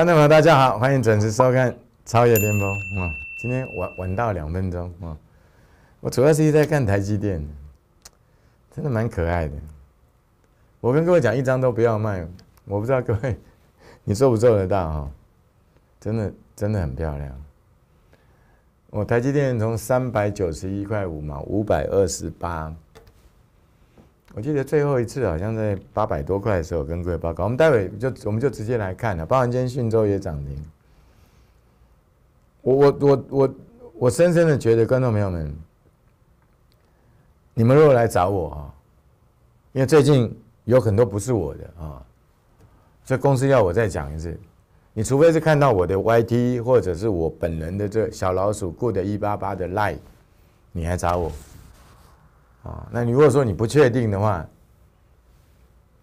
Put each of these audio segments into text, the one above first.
观众朋友，大家好，欢迎准时收看《超越巅峰》。哇，今天晚晚到两分钟。哇，我主要是在看台积电，真的蛮可爱的。我跟各位讲，一张都不要卖。我不知道各位，你做不做得到啊？真的，真的很漂亮。我台积电从三百九十一块五毛五百二十八。我记得最后一次好像在八百多块的时候跟各位报告，我们待会就我们就直接来看了。含今天讯州也涨停。我我我我我深深的觉得观众朋友们，你们如果来找我啊，因为最近有很多不是我的啊，这公司要我再讲一次，你除非是看到我的 YT 或者是我本人的这小老鼠过 d 一八八的 lie，你还找我？啊，那你如果说你不确定的话，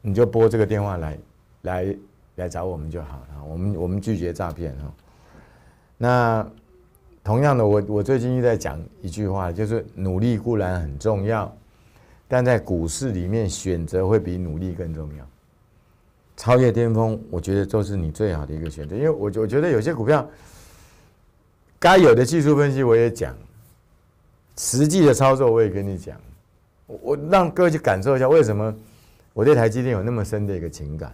你就拨这个电话来，来来找我们就好了。我们我们拒绝诈骗哦。那同样的，我我最近一直在讲一句话，就是努力固然很重要，但在股市里面，选择会比努力更重要。超越巅峰，我觉得都是你最好的一个选择，因为我我觉得有些股票，该有的技术分析我也讲，实际的操作我也跟你讲。我我让各位去感受一下，为什么我对台积电有那么深的一个情感？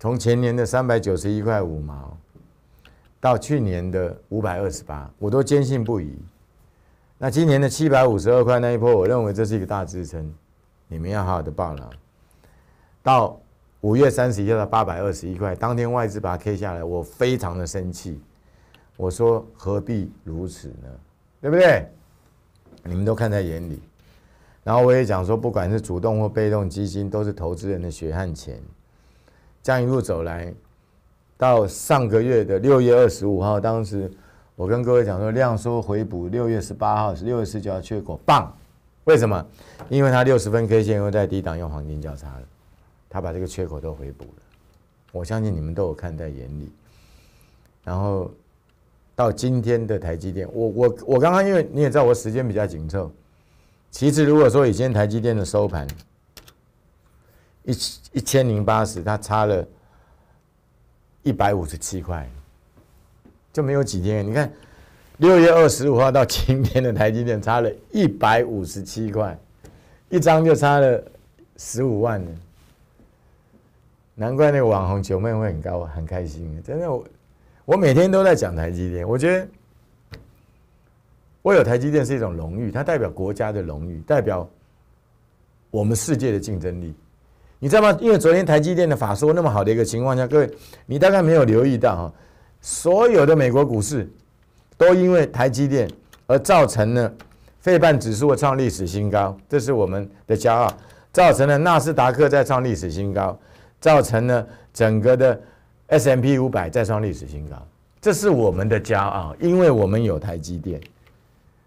从前年的三百九十一块五毛，到去年的五百二十八，我都坚信不疑。那今年的七百五十二块那一波，我认为这是一个大支撑，你们要好好的报了。到五月三十号的八百二十一块，当天外资把它 K 下来，我非常的生气。我说何必如此呢？对不对？你们都看在眼里。然后我也讲说，不管是主动或被动基金，都是投资人的血汗钱。这样一路走来，到上个月的六月二十五号，当时我跟各位讲说，量缩回补。六月十八号是六月十九号缺口，棒。为什么？因为它六十分 K 线又在低档用黄金交叉了，它把这个缺口都回补了。我相信你们都有看在眼里。然后到今天的台积电，我我我刚刚因为你也知道，我时间比较紧凑。其实，如果说以前台积电的收盘一一千零八十，它差了一百五十七块，就没有几天。你看，六月二十五号到今天的台积电差了一百五十七块，一张就差了十五万呢。难怪那个网红九妹会很高很开心。真的，我我每天都在讲台积电，我觉得。我有台积电是一种荣誉，它代表国家的荣誉，代表我们世界的竞争力，你知道吗？因为昨天台积电的法说那么好的一个情况下，各位你大概没有留意到啊，所有的美国股市都因为台积电而造成了费半指数创历史新高，这是我们的骄傲；造成了纳斯达克在创历史新高，造成了整个的 S M P 五百在创历史新高，这是我们的骄傲，因为我们有台积电。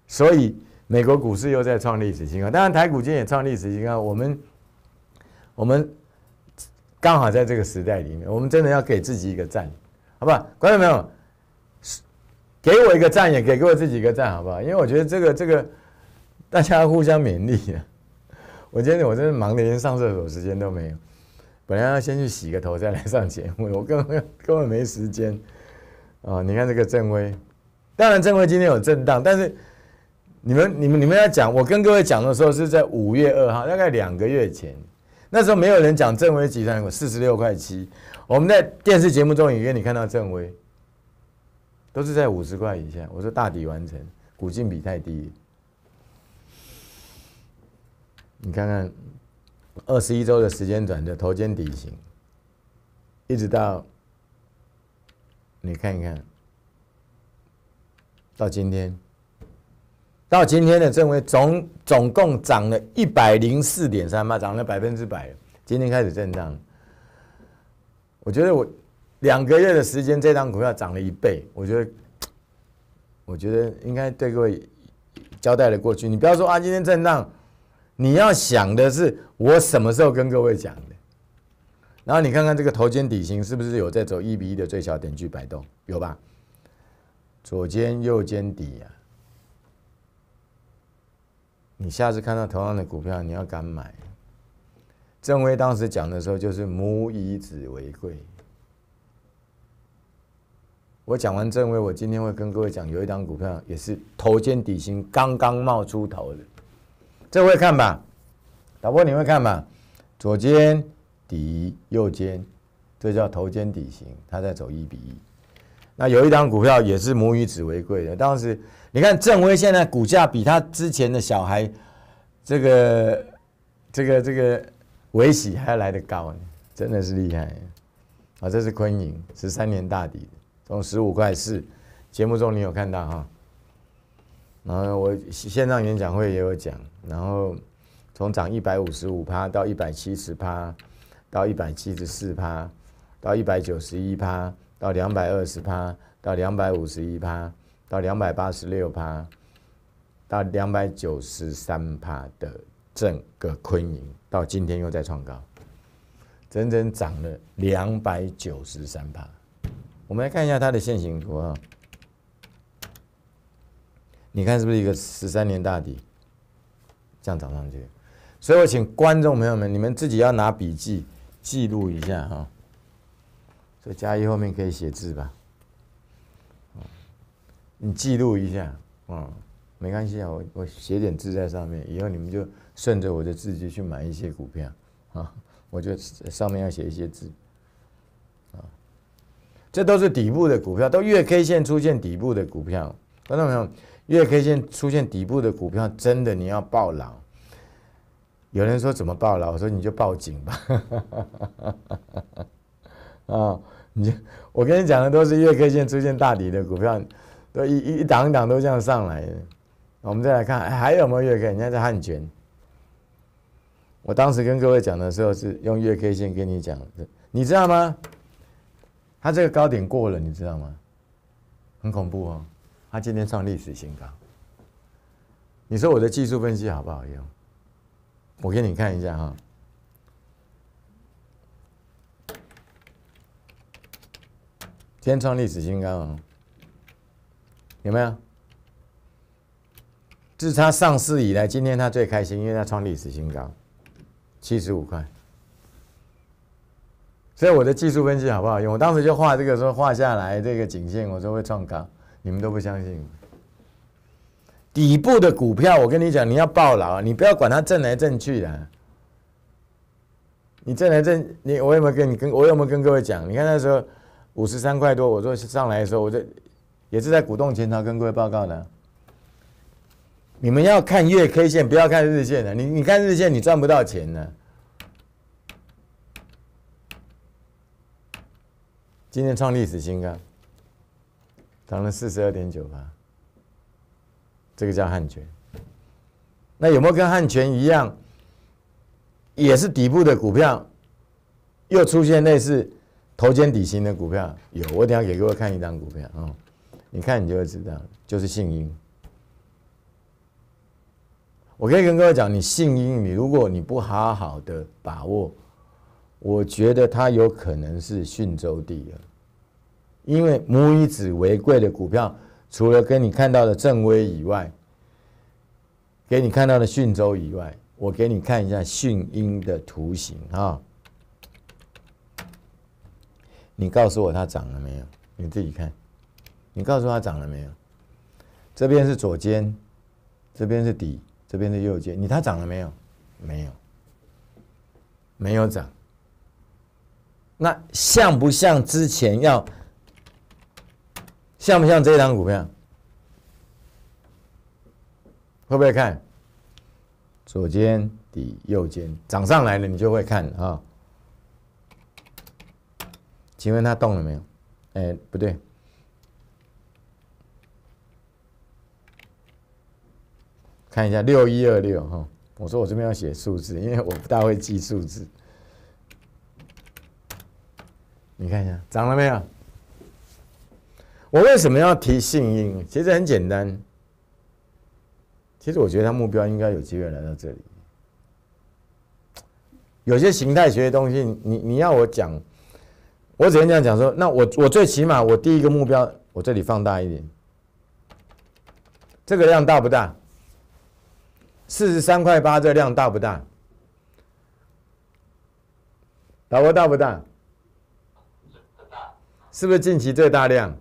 所以美国股市又在创历史新高，当然台股今天也创历史新高。我们我们刚好在这个时代里面，我们真的要给自己一个赞，好不好？观众朋友，给我一个赞，也给给我自己一个赞，好不好？因为我觉得这个这个大家互相勉励啊。我今天我真的忙的连上厕所时间都没有，本来要先去洗个头再来上节目，我根本根本没时间啊。你看这个正威，当然正威今天有震荡，但是。你们、你们、你们要讲，我跟各位讲的时候是在五月二号，大概两个月前，那时候没有人讲正威集团有四十六块七。我们在电视节目中隐约你看到正威，都是在五十块以下。我说大底完成，股净比太低。你看看二十一周的时间转折头肩底型，一直到你看一看到今天。到今天的正位总总共涨了一百零四点三八，涨了百分之百。今天开始震荡，我觉得我两个月的时间，这张股票涨了一倍。我觉得，我觉得应该对各位交代了过去。你不要说啊，今天震荡，你要想的是我什么时候跟各位讲的。然后你看看这个头肩底型是不是有在走一比一的最小点距摆动，有吧？左肩、右肩、底啊。你下次看到同样的股票，你要敢买。正威当时讲的时候就是“母以子为贵”。我讲完正威，我今天会跟各位讲，有一张股票也是头肩底型刚刚冒出头的，这位看吧，导播你会看吧，左肩底右肩，这叫头肩底型，它在走一比一。那有一张股票也是“母以子为贵”的，当时。你看正威现在股价比他之前的小孩，这个、这个、这个维喜还来得高，真的是厉害。啊！这是坤盈十三年大底，从十五块四，节目中你有看到哈。然后我线上演讲会也有讲，然后从涨一百五十五趴到一百七十趴，到一百七十四趴，到一百九十一趴，到两百二十趴，到两百五十一趴。到两百八十六趴，到两百九十三趴的整个坤赢，到今天又在创高，整整涨了两百九十三趴。我们来看一下它的线形图哈，你看是不是一个十三年大底，这样涨上去。所以我请观众朋友们，你们自己要拿笔记记录一下哈。所以加一后面可以写字吧。你记录一下，嗯，没关系啊，我我写点字在上面，以后你们就顺着我的字迹去买一些股票啊，我就上面要写一些字，啊，这都是底部的股票，都月 K 线出现底部的股票，观众朋友，月 K 线出现底部的股票，真的你要爆牢。有人说怎么爆了？我说你就报警吧，啊，你我跟你讲的都是月 K 线出现大底的股票。所以一一档一档都这样上来，我们再来看还有没有月 K？人家在汉权，我当时跟各位讲的时候是用月 K 线跟你讲的，你知道吗？他这个高点过了，你知道吗？很恐怖哦，他今天创历史新高。你说我的技术分析好不好用？我给你看一下哈，今天创历史新高啊。有没有？自它上市以来，今天它最开心，因为它创历史新高，七十五块。所以我的技术分析好不好用？我当时就画这个说画下来这个颈线，我说会创高，你们都不相信。底部的股票，我跟你讲，你要抱牢，你不要管它挣来挣去的。你挣来挣，你我有没有跟你跟，我有没有跟各位讲？你看那时候五十三块多，我说上来的时候，我就。也是在鼓动前朝跟各位报告的。你们要看月 K 线，不要看日线的。你你看日线，你赚不到钱的。今天创历史新高，涨了四十二点九八，这个叫汉权。那有没有跟汉权一样，也是底部的股票，又出现类似头肩底型的股票？有，我等下给各位看一张股票啊。你看，你就会知道，就是信因。我可以跟各位讲，你信因，你如果你不好好的把握，我觉得它有可能是讯州地了。因为母以子为贵的股票，除了跟你看到的正威以外，给你看到的讯州以外，我给你看一下讯鹰的图形啊。你告诉我它涨了没有？你自己看。你告诉他涨了没有？这边是左肩，这边是底，这边是右肩。你他涨了没有？没有，没有涨。那像不像之前要？像不像这一档股票？会不会看？左肩底右肩涨上来了，你就会看啊。请问它动了没有？哎，不对。看一下六一二六哈，我说我这边要写数字，因为我不大会记数字。你看一下涨了没有？我为什么要提幸运？其实很简单，其实我觉得他目标应该有机会来到这里。有些形态学的东西，你你要我讲，我只能这样讲说。那我我最起码我第一个目标，我这里放大一点，这个量大不大？四十三块八，这量大不大？老婆大不大？是不是近期最大量？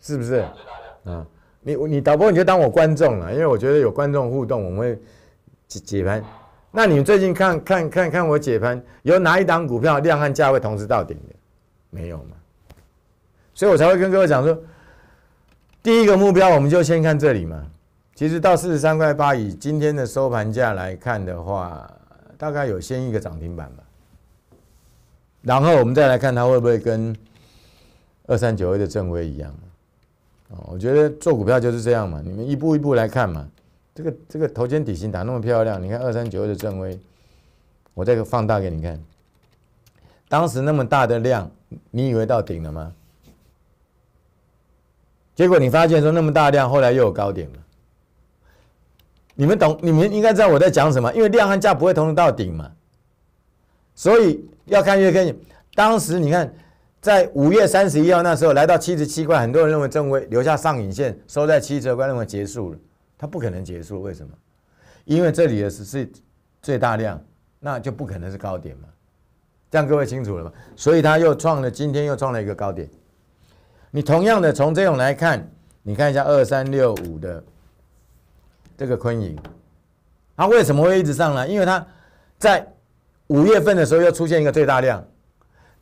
是不是？啊，你你导播你就当我观众了，因为我觉得有观众互动，我会解解盘。那你们最近看看看看我解盘，有哪一档股票量和价位同时到顶的？没有嘛？所以我才会跟各位讲说，第一个目标我们就先看这里嘛。其实到四十三块八，以今天的收盘价来看的话，大概有先一个涨停板吧。然后我们再来看它会不会跟二三九二的正威一样。哦，我觉得做股票就是这样嘛，你们一步一步来看嘛。这个这个头肩底型打那么漂亮，你看二三九二的正威，我再放大给你看。当时那么大的量，你以为到顶了吗？结果你发现说那么大量，后来又有高点了。你们懂，你们应该知道我在讲什么，因为量和价不会同时到顶嘛，所以要看月 K。当时你看，在五月三十一号那时候来到七十七块，很多人认为正规留下上影线收在七十块，认为结束了，它不可能结束，为什么？因为这里是是最大量，那就不可能是高点嘛，这样各位清楚了吗？所以它又创了，今天又创了一个高点。你同样的从这种来看，你看一下二三六五的。这个昆盈，它为什么会一直上呢？因为它在五月份的时候又出现一个最大量，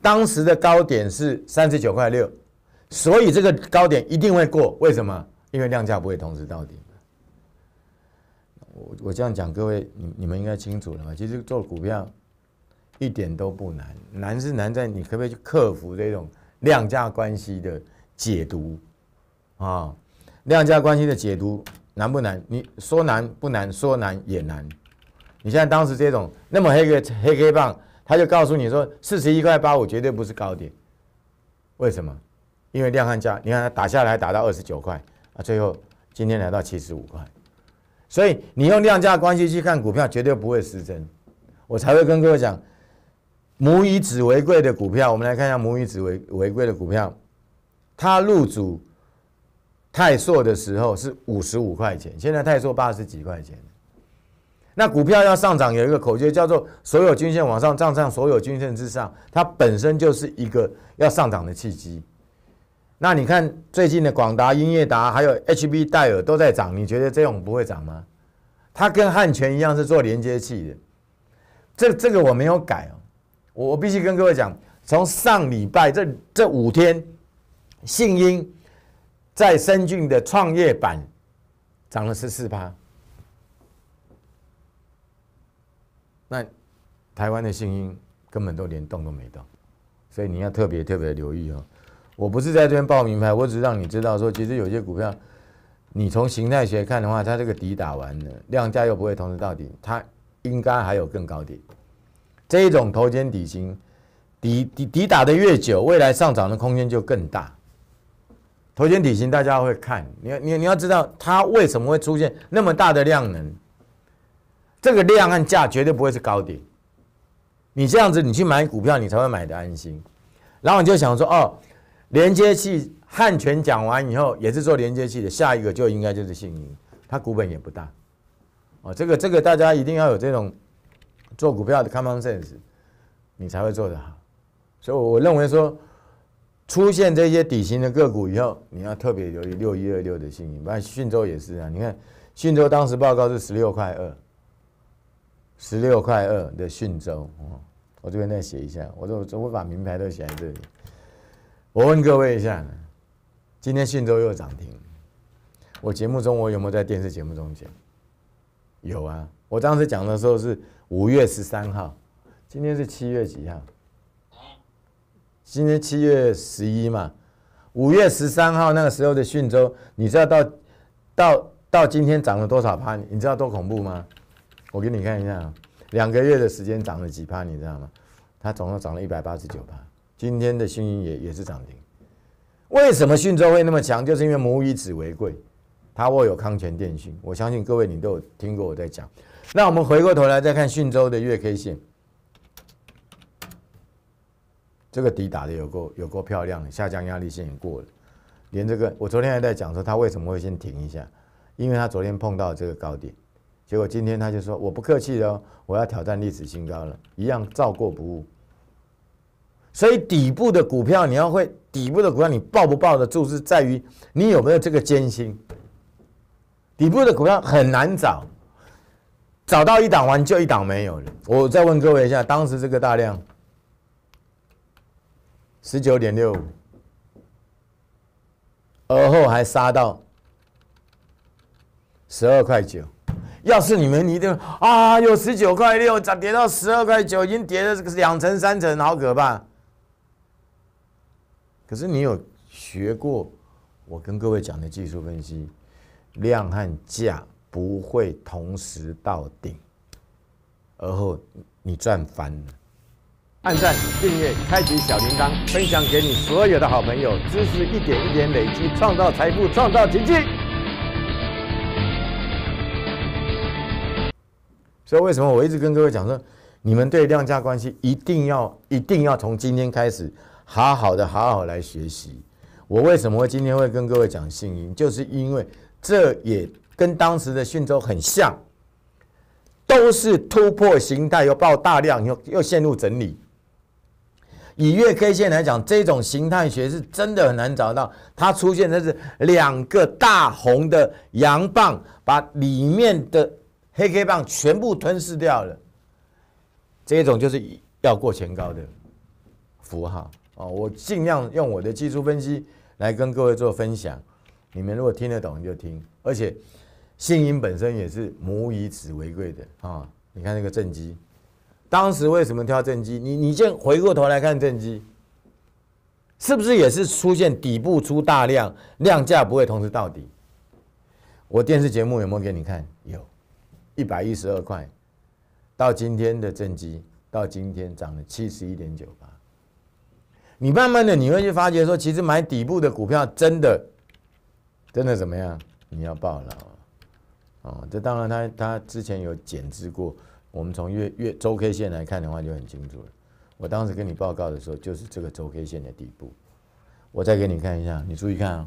当时的高点是三十九块六，所以这个高点一定会过。为什么？因为量价不会同时到底。我我这样讲，各位你你们应该清楚了嘛？其实做股票一点都不难，难是难在你可不可以去克服这种量价关系的解读啊，量价关系的解读。难不难？你说难不难？说难也难。你像当时这种那么黑个黑黑棒，他就告诉你说四十一块八，我绝对不是高点。为什么？因为量和价，你看它打下来打到二十九块啊，最后今天来到七十五块。所以你用量价关系去看股票，绝对不会失真。我才会跟各位讲，母以子为贵的股票。我们来看一下母以子为为贵的股票，它入主。泰硕的时候是五十五块钱，现在泰硕八十几块钱。那股票要上涨，有一个口诀叫做“所有均线往上，站上所有均线之上”，它本身就是一个要上涨的契机。那你看最近的广达、英业达，还有 HB 戴尔都在涨，你觉得这种不会涨吗？它跟汉泉一样是做连接器的。这这个我没有改哦，我我必须跟各位讲，从上礼拜这这五天，信鹰。在深骏的创业板涨了十四趴，那台湾的信心根本都连动都没动，所以你要特别特别留意哦。我不是在这边报名牌，我只是让你知道说，其实有些股票，你从形态学看的话，它这个底打完了，量价又不会同时到底，它应该还有更高点。这一种头肩底型，底底底打的越久，未来上涨的空间就更大。头肩底型，大家会看。你你你要知道它为什么会出现那么大的量能，这个量和价绝对不会是高点。你这样子，你去买股票，你才会买的安心。然后你就想说，哦，连接器汉全讲完以后，也是做连接器的，下一个就应该就是信盈，它股本也不大。哦，这个这个大家一定要有这种做股票的 common sense，你才会做的好。所以，我认为说。出现这些底薪的个股以后，你要特别留意六一二六的幸运，不然讯州也是啊。你看，讯州当时报告是十六块二，十六块二的讯州哦，我这边再写一下，我我我把名牌都写在这里。我问各位一下，今天讯州又涨停，我节目中我有没有在电视节目中讲？有啊，我当时讲的时候是五月十三号，今天是七月几号？今天七月十一嘛，五月十三号那个时候的讯州，你知道到，到到今天涨了多少趴？你知道多恐怖吗？我给你看一下，两个月的时间涨了几趴？你知道吗？它总共涨了一百八十九趴。今天的讯也也是涨停。为什么讯州会那么强？就是因为母以子为贵，它握有康泉电讯。我相信各位你都有听过我在讲。那我们回过头来再看讯州的月 K 线。这个底打的有够有够漂亮，下降压力线过了，连这个我昨天还在讲说他为什么会先停一下，因为他昨天碰到这个高点，结果今天他就说我不客气的哦，我要挑战历史新高了，一样照过不误。所以底部的股票你要会，底部的股票你抱不抱得住是在于你有没有这个艰辛。底部的股票很难找，找到一档完就一档没有了。我再问各位一下，当时这个大量。十九点六五，而后还杀到十二块九。要是你们，你一定啊，有十九块六，咋跌到十二块九？已经跌了这个两层、三层，好可怕。可是你有学过我跟各位讲的技术分析，量和价不会同时到顶，而后你赚翻了。按赞、订阅、开启小铃铛，分享给你所有的好朋友。知识一点一点累积，创造财富，创造奇迹。所以为什么我一直跟各位讲说，你们对量价关系一定要、一定要从今天开始好好的、好好来学习。我为什么会今天会跟各位讲信银，就是因为这也跟当时的讯州很像，都是突破形态又爆大量，又又陷入整理。以月 K 线来讲，这种形态学是真的很难找到，它出现的是两个大红的阳棒，把里面的黑 K 棒全部吞噬掉了。这种就是要过前高的符号啊，我尽量用我的技术分析来跟各位做分享，你们如果听得懂就听，而且信音本身也是母以子为贵的啊，你看那个正极。当时为什么挑正机？你你先回过头来看正机，是不是也是出现底部出大量，量价不会同时到底？我电视节目有没有给你看？有，一百一十二块到今天的正机，到今天涨了七十一点九八。你慢慢的你会去发觉说，其实买底部的股票真的真的怎么样？你要爆了，哦，这当然他他之前有减资过。我们从月月周 K 线来看的话就很清楚了。我当时跟你报告的时候就是这个周 K 线的底部。我再给你看一下，你注意看哦。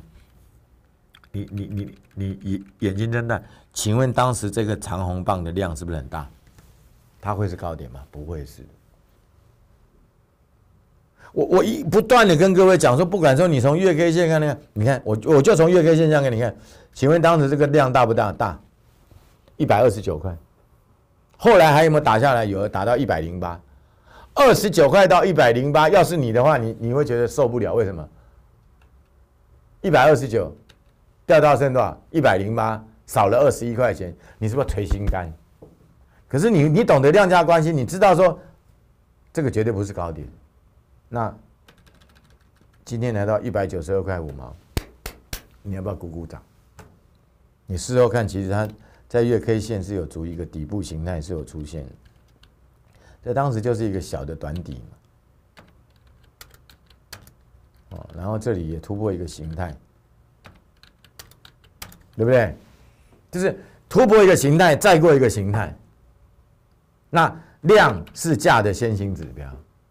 你你你你你眼睛睁大，请问当时这个长红棒的量是不是很大？它会是高点吗？不会是。我我一不断的跟各位讲说，不管说你从月 K 线看呢，你看我我就从月 K 线上给你看。请问当时这个量大不大？大，一百二十九块。后来还有没有打下来？有，打到一百零八，二十九块到一百零八。要是你的话，你你会觉得受不了，为什么？一百二十九掉到剩多少？一百零八，少了二十一块钱，你是不是捶心肝？可是你你懂得量价关系，你知道说这个绝对不是高点。那今天来到一百九十二块五毛，你要不要鼓鼓掌？你事后看，其实它。在月 K 线是有足一个底部形态是有出现，在当时就是一个小的短底嘛，哦，然后这里也突破一个形态，对不对？就是突破一个形态，再过一个形态，那量是价的先行指标，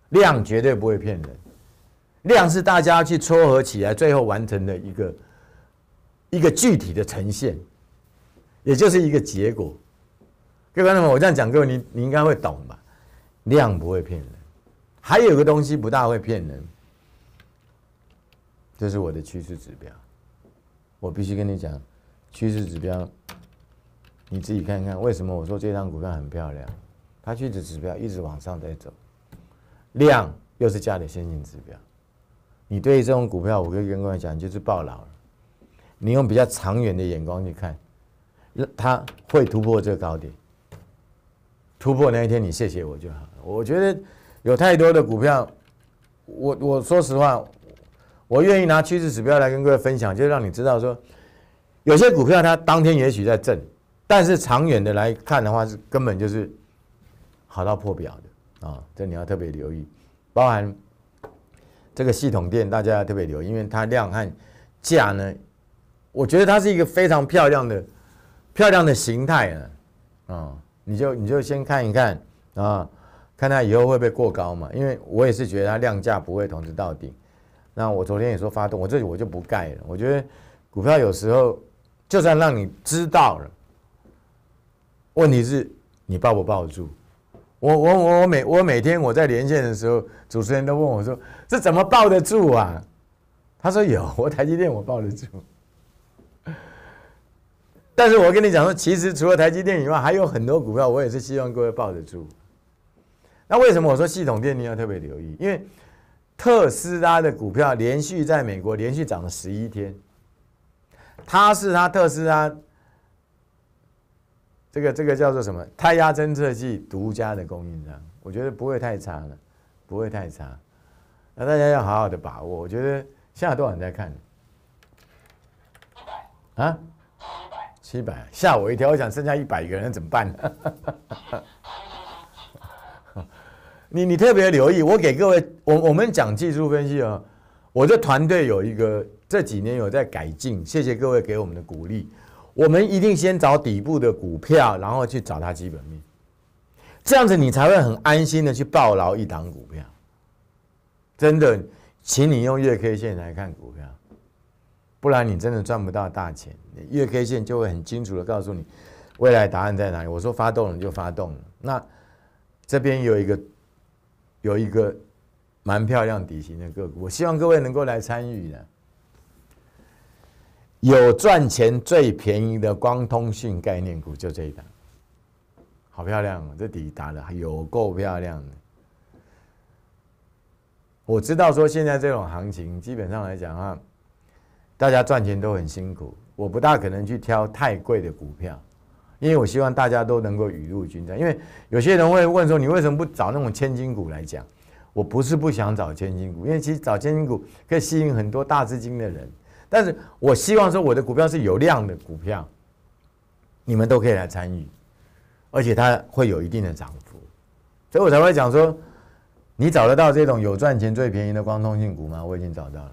量绝对不会骗人，量是大家去撮合起来，最后完成的一个一个具体的呈现。也就是一个结果，各位朋友，我这样讲，各位你你应该会懂吧？量不会骗人，还有个东西不大会骗人，这是我的趋势指标。我必须跟你讲，趋势指标，你自己看看为什么我说这张股票很漂亮，它趋势指标一直往上在走，量又是价的先行指标。你对于这种股票，我跟各位讲，就是暴老了。你用比较长远的眼光去看。它会突破这个高点，突破那一天你谢谢我就好。我觉得有太多的股票，我我说实话，我愿意拿趋势指标来跟各位分享，就让你知道说，有些股票它当天也许在挣，但是长远的来看的话，是根本就是好到破表的啊！这你要特别留意，包含这个系统店大家要特别留，意，因为它量和价呢，我觉得它是一个非常漂亮的。漂亮的形态啊，啊，你就你就先看一看啊，看它以后会不会过高嘛？因为我也是觉得它量价不会同时到顶。那我昨天也说发动，我这里我就不盖了。我觉得股票有时候就算让你知道了，问题是你抱不抱得住？我我我我每我每天我在连线的时候，主持人都问我说：“这怎么抱得住啊？”他说：“有我台积电，我抱得住。”但是我跟你讲说，其实除了台积电以外，还有很多股票，我也是希望各位抱得住。那为什么我说系统电力要特别留意？因为特斯拉的股票连续在美国连续涨了十一天，它是它特斯拉这个这个叫做什么胎压侦测器独家的供应商，我觉得不会太差了，不会太差。那大家要好好的把握。我觉得现在多少人在看？啊？七百吓我一跳，我想剩下一百个人怎么办？你你特别留意，我给各位，我我们讲技术分析啊，我的团队有一个这几年有在改进，谢谢各位给我们的鼓励。我们一定先找底部的股票，然后去找它基本面，这样子你才会很安心的去抱牢一档股票。真的，请你用月 K 线来看股票。不然你真的赚不到大钱，月 K 线就会很清楚的告诉你未来答案在哪里。我说发动了就发动了，那这边有一个有一个蛮漂亮底型的个股，我希望各位能够来参与的，有赚钱最便宜的光通讯概念股，就这一档，好漂亮，哦！这底打的有够漂亮的。我知道说现在这种行情，基本上来讲啊。大家赚钱都很辛苦，我不大可能去挑太贵的股票，因为我希望大家都能够雨露均沾。因为有些人会问说，你为什么不找那种千金股来讲？我不是不想找千金股，因为其实找千金股可以吸引很多大资金的人，但是我希望说我的股票是有量的股票，你们都可以来参与，而且它会有一定的涨幅，所以我才会讲说，你找得到这种有赚钱最便宜的光通信股吗？我已经找到了。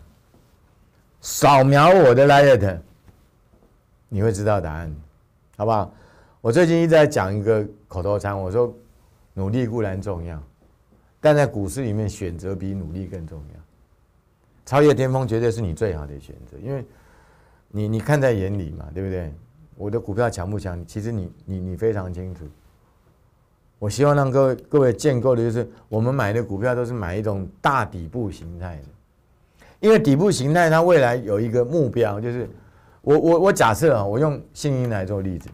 扫描我的 Lighter，你会知道答案，好不好？我最近一直在讲一个口头禅，我说努力固然重要，但在股市里面，选择比努力更重要。超越巅峰绝对是你最好的选择，因为你你看在眼里嘛，对不对？我的股票强不强？其实你你你非常清楚。我希望让各位各位建构的就是，我们买的股票都是买一种大底部形态的。因为底部形态，它未来有一个目标，就是我我我假设啊，我用信心来做例子。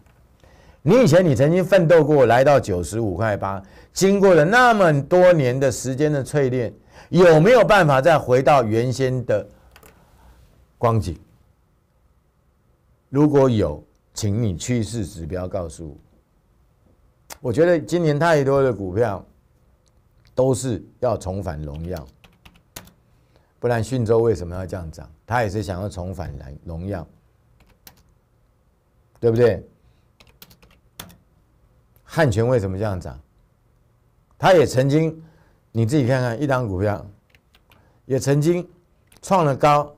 你以前你曾经奋斗过，来到九十五块八，经过了那么多年的时间的淬炼，有没有办法再回到原先的光景？如果有，请你趋势指标告诉我。我觉得今年太多的股票都是要重返荣耀。不然，迅州为什么要这样涨？他也是想要重返荣荣耀，对不对？汉权为什么这样涨？他也曾经，你自己看看一档股票，也曾经创了高。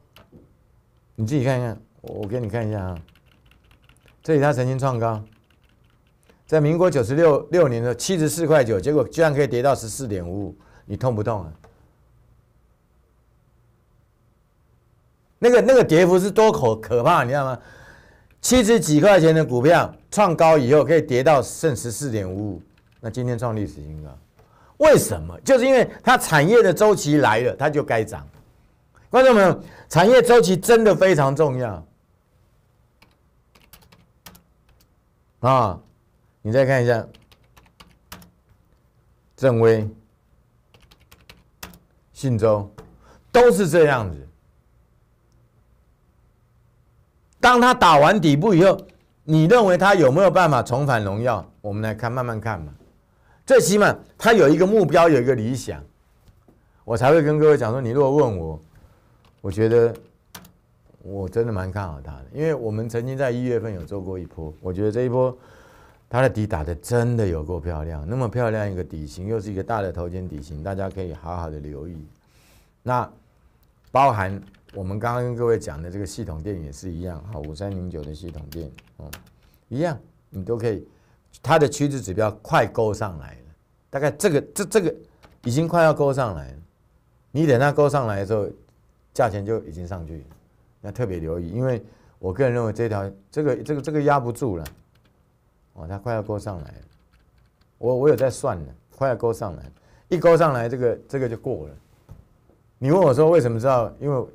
你自己看看，我给你看一下啊，这里他曾经创高，在民国九十六六年的七十四块九，结果居然可以跌到十四点五五，你痛不痛啊？那个那个跌幅是多可可怕，你知道吗？七十几块钱的股票创高以后，可以跌到剩十四点五五。那今天创历史新高，为什么？就是因为它产业的周期来了，它就该涨。观众朋友，产业周期真的非常重要啊！你再看一下，正威、信州，都是这样子。当他打完底部以后，你认为他有没有办法重返荣耀？我们来看，慢慢看嘛。最起码他有一个目标，有一个理想，我才会跟各位讲说：你如果问我，我觉得我真的蛮看好他的，因为我们曾经在一月份有做过一波，我觉得这一波他的底打的真的有够漂亮，那么漂亮一个底型，又是一个大的头肩底型，大家可以好好的留意。那包含。我们刚刚跟各位讲的这个系统电也是一样哈，五三零九的系统电，嗯，一样，你都可以，它的趋势指标快勾上来了，大概这个这这个已经快要勾上来了，你等它勾上来的时候，价钱就已经上去了，特别留意，因为我个人认为这条这个这个这个压不住了，哦，它快要勾上来了，我我有在算了，快要勾上来，一勾上来这个这个就过了，你问我说为什么知道？因为。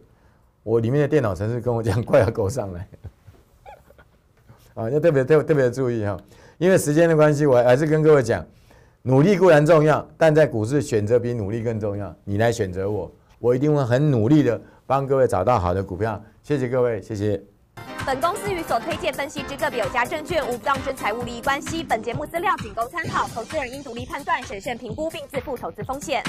我里面的电脑程式跟我讲快要勾上来，啊，要特别特特别注意哈，因为时间的关系，我还是跟各位讲，努力固然重要，但在股市选择比努力更重要。你来选择我，我一定会很努力的帮各位找到好的股票。谢谢各位，谢谢。本公司与所推荐分析之别有家证券无不当生财务利益关系，本节目资料仅供参考，投资人应独立判断、审慎评估并自负投资风险。